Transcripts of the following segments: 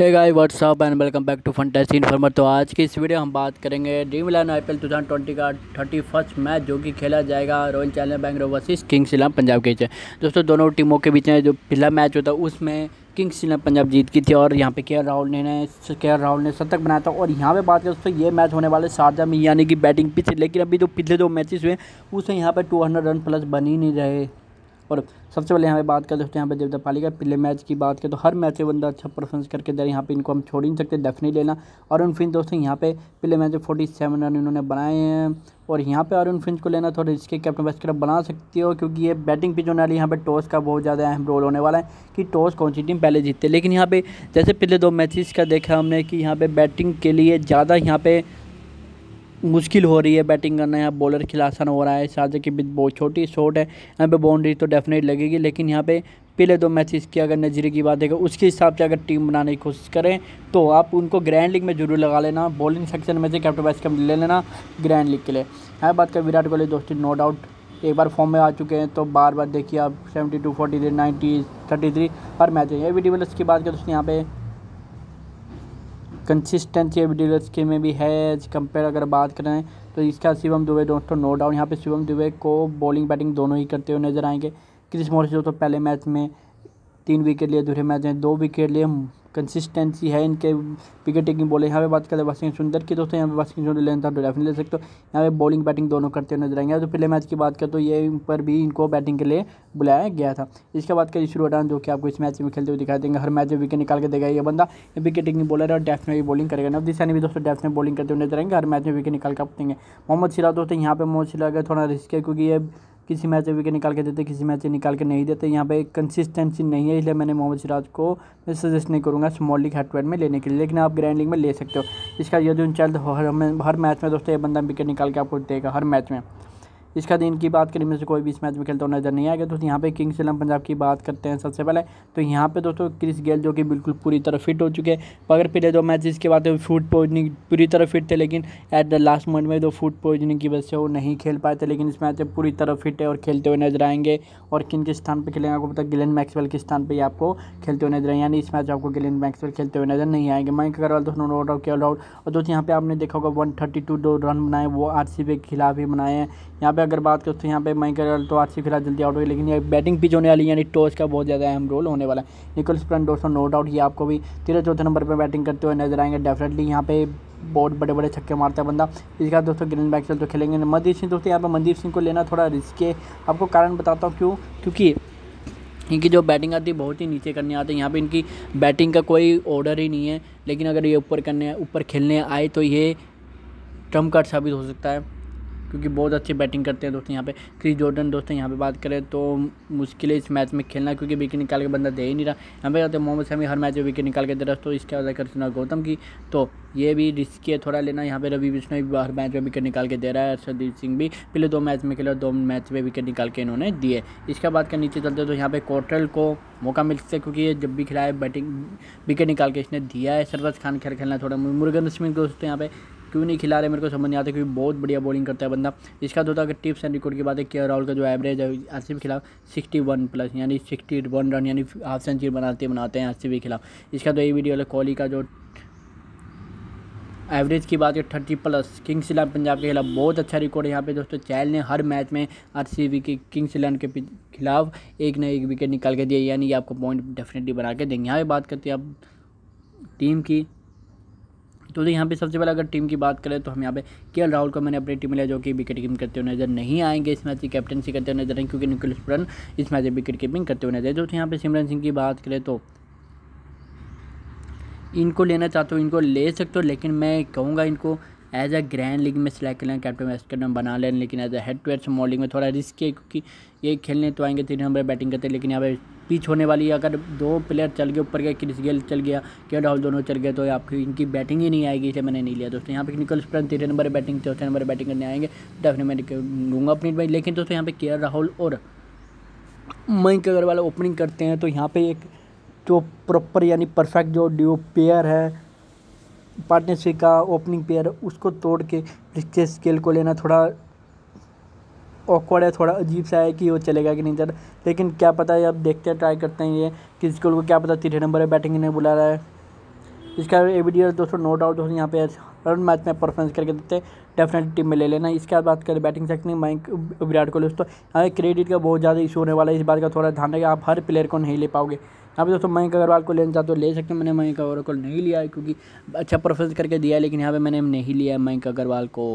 hey guys what's up and welcome back to fantasy informer तो आज की इस वीडियो हम बात करेंगे Dream eleven I P L two thousand twenty का थर्टी फर्स्ट मैच जो कि खेला जाएगा royal challenge Bangalore versus kings eleven Punjab के बीच दोस्तों दोनों टीमों के बीच में जो पहला मैच होता है उसमें किंग्स इलेवन पंजाब जीत की थी और यहाँ पे के राहुल ने के के राहुल ने शतक बनाया था और यहाँ पे बात करें दोस्तों ये मैच होने वाले शारजा में यानी कि बैटिंग पिच लेकिन अभी जो पिछले दो मैचेस हुए उसमें यहाँ पर टू हंड्रेड रन प्लस बन ही नहीं रहे और सबसे पहले यहाँ पे बात करें दोस्तों यहाँ पे देवदा पालिका पिछले मैच की बात करें तो हर मैच में बंदा अच्छा परफॉर्मेंस करके दे यहाँ पे इनको हम छोड़ ही नहीं सकते डेफिनेट लेना और उन फिन दोस्तों यहाँ पे पिछले मैच में फोर्टी सेवन रन इन्होंने बनाए हैं और यहाँ पे अरुण फिंच को लेना थोड़ा इसके कैप्टन बैस्कर बना सकती हो क्योंकि ये बैटिंग पिच होने वाली यहाँ पर टॉस का बहुत ज़्यादा अहम रोल होने वाला है कि टॉस कौन सी टीम पहले जीतती है लेकिन यहाँ पर जैसे पिछले दो मैचेस का देखा हमने कि यहाँ पर बैटिंग के लिए ज़्यादा यहाँ पर मुश्किल हो रही है बैटिंग करना यहाँ बॉलर खिलासन हो रहा है शारजा की बिच बहुत छोटी शॉट है यहाँ पे बाउंड्री तो डेफिनेट लगेगी लेकिन यहाँ पे पहले दो मैचेस की अगर नज़रिए की बात है उसके हिसाब से अगर टीम बनाने की कोशिश करें तो आप उनको ग्रैंड लीग में जरूर लगा लेना बॉलिंग सेक्शन में से कैप्टन वाइस कम ले लेना ग्रैंड लीग के लिए यहाँ बात करें विराट कोहली दोस्ती नो डाउट एक बार फॉर्म में आ चुके हैं तो बार बार देखिए आप seventy two forty three ninety thirty three हर मैच है ये भी की बात करें दोस्तों यहाँ पे कंसिस्टेंसी अभी डीलर्स के में भी है एज कंपेयर अगर बात करें तो इसका शिवम दुबे दोस्तों नो डाउट यहाँ पे शिवम दुबे को बॉलिंग बैटिंग दोनों ही करते हुए नजर आएंगे क्रिस मॉरिस जो तो पहले मैच में तीन विकेट लिए अधूरे मैच हैं दो विकेट लिए कंसिस्टेंसी है इनके विकेट टेकिंग बोले यहाँ पे बात करें वशिंग सुंदर की दोस्तों यहाँ पे वशिंग सुंदर लेना था तो डेफिनेट ले सकते हो यहाँ पे बॉलिंग बैटिंग दोनों करते हुए नजर आएंगे तो पहले मैच की बात करें तो ये पर भी इनको बैटिंग के लिए बुलाया गया था इसके बाद करें ईश्वर उडान जो कि आपको इस मैच में खेलते हुए दिखाई देंगे हर मैच में विकेट निकाल के देगा ये बंदा ये विकेट टेकिंग बॉलर और डेफ में भी बॉलिंग करेगा नवदीप सैनी भी दोस्तों डेफ में बॉलिंग करते हुए नजर आएंगे हर मैच में विकेट निकाल कर देंगे मोहम्मद सिराज दोस्तों यहाँ पर मोहम्मद सिराज थोड़ा रिस्क है क्योंकि ये किसी मैच में विकेट निकाल के देते किसी मैच में निकाल के नहीं देते यहाँ पे एक कंसिस्टेंसी नहीं है इसलिए मैंने मोहम्मद सिराज को मैं सजेस्ट नहीं करूँगा स्मॉल लीग हेडवेड में लेने के लिए लेकिन आप ग्रैंड लीग में ले सकते हो इसका यजुन चैल हर हर मैच में दोस्तों ये बंदा विकेट निकाल के आपको देगा हर मैच में इसका दिन की बात करें से कोई भी इस मैच में खेलता हुआ नजर नहीं आएगा दोस्तों यहाँ पे किंग्स इलेवन पंजाब की बात करते हैं सबसे पहले तो यहाँ पे दोस्तों क्रिस गेल जो कि बिल्कुल पूरी तरह फिट हो चुके हैं अगर पिछले दो मैच इसके बाद फूड पॉइजनिंग पूरी तरह फिट थे लेकिन एट द लास्ट मोमेंट में दो फूड पॉइजनिंग की वजह से वो नहीं खेल पाए थे लेकिन इस मैच में पूरी तरह फिट है और खेलते हुए नजर आएंगे और किन के स्थान पर खेलेंगे आपको पता गिलन मैक्सवेल के स्थान पर आपको खेलते हुए नजर आए यानी इस मैच आपको गिलन मैक्सवेल खेलते हुए नजर नहीं आएंगे मैं अग्रवाल दोस्तों नोट आउट के ऑल आउट और दोस्तों यहाँ पे आपने देखा होगा वन थर्टी टू दो रन बनाए वो आर के खिलाफ ही बनाए हैं यहाँ पे अगर बात करते तो यहाँ पे माइकल तो आज से फिलहाल जल्दी आउट हुई लेकिन ये बैटिंग पिच होने वाली यानी टॉस का बहुत ज़्यादा अहम रोल होने वाला है निकोलस प्रण दोस्तों नो डाउट ये आपको भी तेरह चौथे नंबर पर बैटिंग करते हुए नजर आएंगे डेफिनेटली यहाँ पे बहुत बड़े बड़े छक्के मारता है बंदा इसके बाद दोस्तों ग्रीन बैक चल तो खेलेंगे मनदीप सिंह दोस्तों यहाँ पर मनदीप सिंह को लेना थोड़ा रिस्क है आपको कारण बताता हूँ क्यों क्योंकि इनकी जो बैटिंग आती है बहुत ही नीचे करने आते हैं यहाँ पे इनकी बैटिंग का कोई ऑर्डर ही नहीं है लेकिन अगर ये ऊपर करने ऊपर खेलने आए तो ये ट्रम्प कार्ड साबित हो सकता है क्योंकि बहुत अच्छी बैटिंग करते हैं दोस्तों यहाँ पे क्रिस जॉर्डन दोस्तों यहाँ पे बात करें तो मुश्किल है इस मैच में खेलना क्योंकि विकेट निकाल के बंदा दे ही नहीं रहा यहाँ पे कहते हैं मोहम्मद शमी हर मैच में विकेट निकाल के दे रहा तो इसके वजह सुना गौतम की तो ये भी रिस्की है थोड़ा लेना यहाँ पे रवि बिश्नो भी हर मैच में विकेट निकाल के दे रहा है हर्षदीप सिंह भी पहले दो मैच में खेला दो मैच में विकेट निकाल के इन्होंने दिए इसके बाद का नीचे चलते तो यहाँ पे कोटल को मौका मिल सकता है क्योंकि ये जब भी खिलाया बैटिंग विकेट निकाल के इसने दिया है सरफराज खान खेल खेलना थोड़ा मुर्गन रश्मि को दोस्तों यहाँ पे क्यों नहीं खिला रहे मेरे को समझ नहीं आता क्योंकि बहुत बढ़िया बॉलिंग करता है बंदा इसका तो अगर टिप्स एंड रिकॉर्ड की बात है के राहुल का जो एवरेज है आर के खिलाफ सिक्सटी वन प्लस यानी सिक्सटी वन रन यानी हाफ सेंचुरी बनाते बनाते हैं आर के खिलाफ इसका तो ये वीडियो है कोहली का जो एवरेज की बात है thirty plus kings eleven Punjab के खिलाफ बहुत अच्छा रिकॉर्ड है यहाँ पे दोस्तों चैल ने हर मैच में आर सी के किंग्स इलेवन के खिलाफ एक ना एक विकेट निकाल के दिया यानी कि आपको पॉइंट डेफिनेटली बना के देंगे यहाँ पे बात करते हैं आप टीम की तो यहाँ पे सबसे पहले अगर टीम की बात करें तो हम यहाँ पे के राहुल को मैंने अपनी टीम में लिया जो कि विकेट कीपिंग करते हुए नजर नहीं आएंगे इस मैच की कैप्टनसी करते हुए नजर आएंगे क्योंकि निकुल स्पुरन इस मैच में विकेट कीपिंग करते हुए नजर जो यहाँ पे सिमरन सिंह की बात करें तो इनको लेना चाहते हो इनको ले सकते हो लेकिन मैं कहूँगा इनको एज अ ग्रैंड लीग में सिलेक्ट कर लें कैप्टन वेस्ट कैप्टन बना लें लेकिन as a head to head small league में थोड़ा रिस्क है क्योंकि ये खेलने तो आएंगे तीन नंबर बैटिंग करते हैं लेकिन यहाँ पे पिच होने वाली है अगर दो प्लेयर चल गए ऊपर गए क्रिस गेल चल गया के राहुल दोनों चल गए तो आपकी इनकी बैटिंग ही नहीं आएगी इसे मैंने नहीं लिया दोस्तों यहाँ पे निकल स्प्रन तीसरे नंबर बैटिंग चौथे नंबर बैटिंग करने आएंगे डेफिने मैं लूँगा अपनी भाई लेकिन दोस्तों यहाँ पे के राहुल और मयंक अग्रवाल ओपनिंग करते हैं तो यहाँ पर एक जो प्रॉपर यानी परफेक्ट जो ड्यू पेयर है पार्टनरशिप का ओपनिंग पेयर उसको तोड़ के रिक्चे स्केल को लेना थोड़ा ऑकवर्ड है थोड़ा अजीब सा है कि वो चलेगा कि नहीं चल लेकिन क्या पता है अब देखते हैं ट्राई करते हैं ये कि स्कूल को क्या पता तीसरे नंबर है बैटिंग ने बुला रहा है इसका ए बी डी दोस्तों नो डाउट दोस्तों यहाँ पे रन मैच में परफॉर्मेंस करके देते हैं डेफिनेटली टीम में ले लेना इसके बाद बात करें बैटिंग सेक्शन माइक विराट कोहली दोस्तों यहाँ क्रेडिट का बहुत ज़्यादा इशू होने वाला है इस बात का थोड़ा ध्यान रखें आप हर प्लेयर को नहीं ले पाओगे यहाँ पे दोस्तों मयंक अग्रवाल को लेना चाहते हो ले सकते हैं मैंने मयंक अग्रवाल को नहीं लिया है क्योंकि अच्छा परफॉर्मेंस करके दिया लेकिन यहाँ पर मैंने नहीं लिया है मयंक अग्रवाल को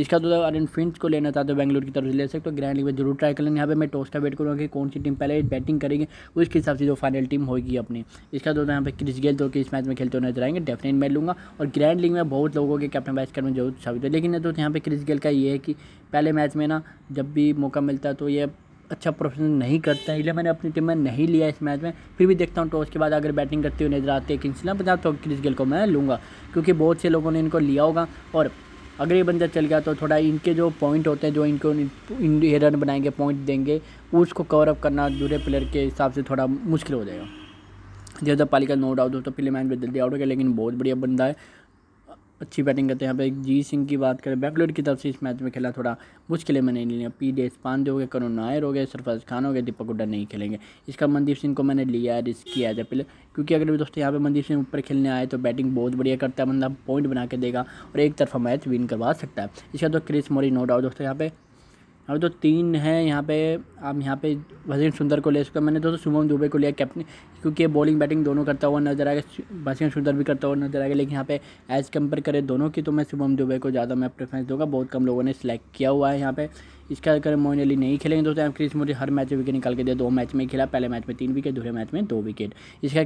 इसका तो अरन फिंच को लेना चाहते हो बैंगलोर की तरफ से ले सकते हो ग्रैंड लीग में जरूर ट्राई कर लेना यहाँ पे मैं टॉस का वेट करूँगा कि कौन सी टीम पहले बैटिंग करेगी उसके हिसाब से जो फाइनल टीम होगी अपनी इसका दोस्तों यहाँ पे क्रिस गेल जो कि इस मैच में खेलते हुए नजर आएंगे डेफिनेट मैं लूँगा और ग्रैंड लीग में बहुत लोगों के कैप्टन बैच करने जरूर साबित है लेकिन दोस्तों यहाँ पर क्रिस गेल का ये है कि पहले मैच में ना जब भी मौका मिलता है तो ये अच्छा प्रोफेशन नहीं करता है इसलिए मैंने अपनी टीम में नहीं लिया इस मैच में फिर भी देखता हूँ टॉस के बाद अगर बैटिंग करते हुए नजर आते हैं किंग्स इलेवन पंजाब तो क्रिस गेल को मैं लूँगा क्योंकि बहुत से लोगों ने इनको लिया होगा और अगर ये बंदा चल गया तो थोड़ा इनके जो पॉइंट होते हैं जो इनको इन रन बनाएंगे पॉइंट देंगे उसको कवर अप करना दूसरे प्लेयर के हिसाब से थोड़ा मुश्किल हो जाएगा जैसा पालिका नो डाउट हो तो पिछले मैच में जल्दी आउट हो गया लेकिन बहुत बढ़िया बंदा है अच्छी बैटिंग करते हैं यहाँ पे जी सिंह की बात करें बैकलोड की तरफ से इस मैच में खेला थोड़ा मुश्किल है मैंने नहीं लिया पी डी एस हो गए करुण नायर हो गए सरफराज खान हो गए दीपक हुड्डा नहीं खेलेंगे इसका मनदीप सिंह को मैंने लिया है रिस्क किया है पहले क्योंकि अगर दोस्तों यहाँ पे मनदीप सिंह ऊपर खेलने आए तो बैटिंग बहुत बढ़िया करता है बंदा मतलब पॉइंट बना के देगा और एक तरफा मैच विन करवा सकता है इसका तो क्रिस मोरी नो डाउट दोस्तों यहाँ पे अब तो तीन है यहाँ पे अब यहाँ पे भसीन सुंदर को ले सकता मैंने दोस्तों शुभम दुबे को लिया कैप्टन क्योंकि ये बॉलिंग बैटिंग दोनों करता हुआ नजर आएगा भसीन सुंदर भी करता हुआ नजर आएगा लेकिन यहाँ पे एज कंपेयर करें दोनों की तो मैं शुभम दुबे को ज़्यादा मैं प्रेफरेंस दूंगा बहुत कम लोगों ने सिलेक्ट किया हुआ है यहाँ पे इसका अगर मोइन अली नहीं खेलेंगे दोस्तों क्रिस मुझे हर मैच में विकेट निकाल के दिया दो मैच में खेला पहले मैच में तीन विकेट दूसरे मैच में दो विकेट इसका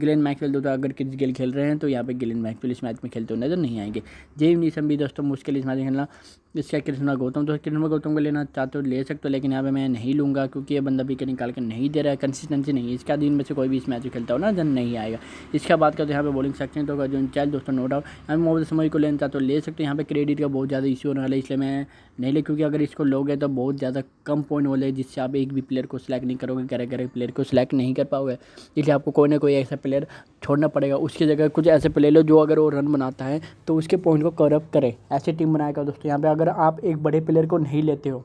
गिलेन मैक्सवेल दोस्तों अगर क्रिस गेल खेल रहे हैं तो यहाँ पे गिलेन मैक्सवेल इस मैच में खेलते हुए नजर नहीं आएंगे जेम नीसम भी दोस्तों मुश्किल इस मैच में खेलना इसका कृष्णा गौतम तो कृष्णा गौतम को लेना चाहते हो ले सकते हो लेकिन यहाँ पे मैं नहीं लूँगा क्योंकि ये बंदा विकेट निकाल कर नहीं दे रहा है कंसिस्टेंसी नहीं इसका दिन में से कोई भी इस मैच में खेलता हो ना जन नहीं आएगा इसका बात करते हैं तो यहाँ पे बॉलिंग हैं तो जो चैल दोस्तों नो डाउट यहाँ पर मोहम्मद समय को लेना चाहते हो ले सकते हो यहाँ पर क्रेडिट का बहुत ज़्यादा इशू होने वाला है इसलिए मैं नहीं ले क्योंकि अगर इसको लोगे तो बहुत ज़्यादा कम पॉइंट वाले जिससे आप एक भी प्लेयर को सिलेक्ट नहीं करोगे करे करे प्लेयर को सिलेक्ट नहीं कर पाओगे इसलिए आपको कोई ना कोई ऐसा प्लेयर छोड़ना पड़ेगा उसकी जगह कुछ ऐसे प्लेयर लो जो अगर वो रन बनाता है तो उसके पॉइंट को अप करे ऐसी टीम बनाएगा दोस्तों यहाँ पर अगर आप एक बड़े प्लेयर को नहीं लेते हो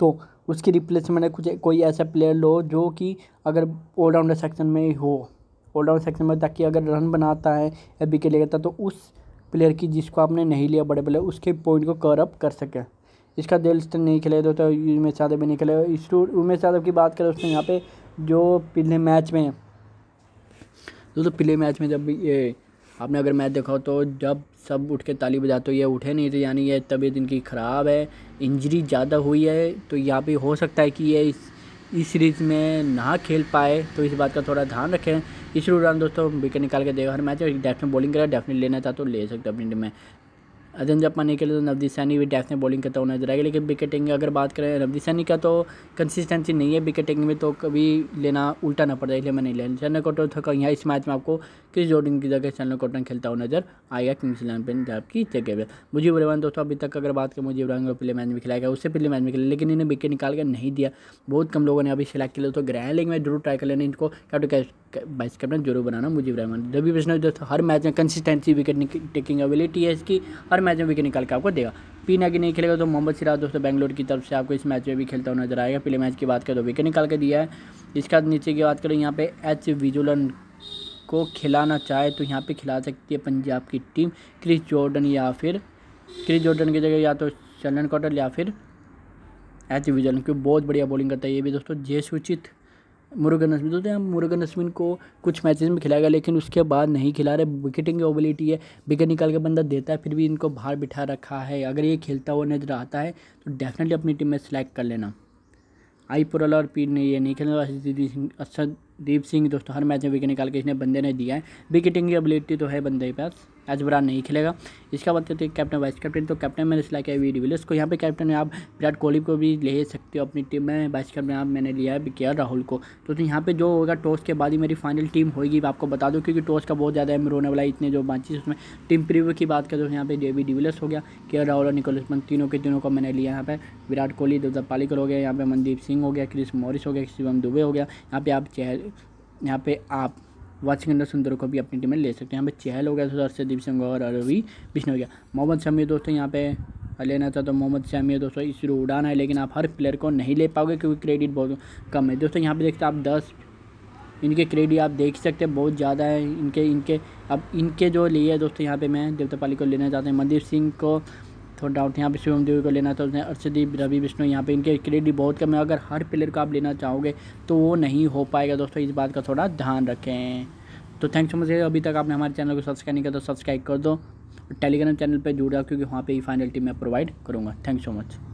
तो उसकी रिप्लेसमेंट कुछ कोई ऐसा प्लेयर लो जो कि अगर ऑलराउंडर सेक्शन में हो ऑलराउंडर सेक्शन में ताकि अगर रन बनाता है या विकेट लेता तो उस प्लेयर की जिसको आपने नहीं लिया बड़े प्लेयर उसके पॉइंट को कवर अप कर सकें इसका दिल नहीं खेले तो उमेश यादव भी नहीं खेले उमेश यादव की बात करें उसने यहाँ पे जो पिछले मैच में दोस्तों तो पिछले मैच में जब ये आपने अगर मैच देखा हो तो जब सब उठ के ताली बजाते हो ये उठे नहीं थे तो यानी ये तबीयत इनकी ख़राब है इंजरी ज़्यादा हुई है तो यहाँ पे हो सकता है कि ये इस इस सीरीज़ में ना खेल पाए तो इस बात का थोड़ा ध्यान रखें इस दौरान दोस्तों विकेट निकाल के देगा हर मैच और बॉलिंग करें डेफिनेट लेना चाहते तो ले सकते अपनी टीम में अजन जब माने खेले तो नवदीप सैनी भी डेफ में बॉलिंग करता हुआ नजर आएगा लेकिन विकेटिंग अगर बात करें नवदीप सैनी का तो कंसिस्टेंसी नहीं है विकेटिंग में तो कभी लेना उल्टा ना पड़ता इसलिए मैं नहीं लेना चैनल कॉटन थका यहाँ इस मैच में आपको किस जोर्डन की जगह चैनल कॉटन खेलता हुआ नजर आएगा किंग्स इलेवन पंजाब की जगह पर मुझे बुरेवान दोस्तों अभी तक अगर बात करें मुझे बुरा पिछले मैच में खिलाया गया उससे पिछले मैच में खेला लेकिन इन्हें विकेट निकाल कर नहीं दिया बहुत कम लोगों ने अभी सेलेक्ट किया तो ग्रह लेंगे मैं जरूर ट्राई कर लेना इनको क्या वाइस कैप्टन जरूर बनाना मुजीब रहमान रवि बिश्नोई दोस्तों हर मैच में कंसिस्टेंसी विकेट टेकिंग एबिलिटी है इसकी हर मैच में विकेट निकाल के आपको देगा पी की नहीं खेलेगा तो मोहम्मद सिराज दोस्तों बैंगलोर की तरफ से आपको इस मैच में भी खेलता हुआ नजर आएगा पहले मैच की बात करें तो विकेट निकाल के दिया है इसके बाद नीचे की बात करें यहाँ पे एच विजुलन को खिलाना चाहे तो यहाँ पे खिला सकती है पंजाब की टीम क्रिस जॉर्डन या फिर क्रिस जॉर्डन की जगह या तो चलन कॉटल या फिर एच विजुलन क्योंकि बहुत बढ़िया बॉलिंग करता है ये भी दोस्तों जय सूचित मुर्गन अश्विन तो, हम मुर्गन अश्विन को कुछ मैचेस में खिलाएगा लेकिन उसके बाद नहीं खिला रहे विकेटिंग की ओबिलिटी है विकेट निकाल के बंदा देता है फिर भी इनको बाहर बिठा रखा है अगर ये खेलता हुआ नजर आता है तो डेफिनेटली अपनी टीम में सेलेक्ट कर लेना आई पुरल और पीर ने ये नहीं खेलना तो सिंह अच्छा दीप सिंह दोस्तों हर मैच में विकेट निकाल के इसने बंदे ने दिया है विकेटिंग की एबिलिटी तो है बंदे के पास एज बुरा नहीं खेलेगा इसका बात करते हैं कैप्टन वाइस कैप्टन तो कैप्टन तो मैंने इसलिए किया वी डिविलियर्स को यहाँ पे कैप्टन में आप विराट कोहली को भी ले सकते हो अपनी टीम में वाइस कैप्टन आप मैंने लिया है के राहुल को तो, तो यहाँ पे जो होगा टॉस के बाद ही मेरी फाइनल टीम होगी आपको बता दूँ क्योंकि टॉस का बहुत ज़्यादा अहम रोने वाला है इतने जो मैचेस उसमें टीम प्रीव्यू की बात करें तो यहाँ पे वी डिविलियर्स हो गया के राहुल और निकोलस मन तीनों के तीनों को मैंने लिया यहाँ पर विराट कोहली दुर्दा पालिकर हो गया यहाँ पे मनदीप सिंह हो गया क्रिस मॉरिस हो गया शिवम दुबे हो गया यहाँ पे आप चेहरे यहाँ पे आप अंदर सुंदर को भी अपनी टीम में ले सकते हैं यहाँ पे चहल हो गया सर सदीप सिंह और रवि बिश्नो हो गया मोहम्मद शमी दोस्तों यहाँ पे लेना था तो मोहम्मद शमी दोस्तों इस उड़ान है लेकिन आप हर प्लेयर को नहीं ले पाओगे क्योंकि क्रेडिट बहुत कम है दोस्तों यहाँ पे देखते आप दस इनके क्रेडिट आप देख सकते हैं बहुत ज़्यादा है इनके इनके अब इनके जो लिए दोस्तों यहाँ पे मैं देवता पाली को लेना चाहते हैं मनदीप सिंह को थोड़ा डाउट यहाँ पे शिवम देवी को लेना था उसने अर्षदीप रवि विष्णु यहाँ पे इनके क्रेडिट बहुत कम है अगर हर प्लेयर को आप लेना चाहोगे तो वो नहीं हो पाएगा दोस्तों इस बात का थोड़ा ध्यान रखें तो थैंक्स सो मच अभी तक आपने हमारे चैनल को सब्सक्राइब नहीं किया तो सब्सक्राइब कर दो टेलीग्राम चैनल पर जुड़ जाओ क्योंकि वहाँ पर ही फाइनल टीम मैं प्रोवाइड करूँगा थैंक सो मच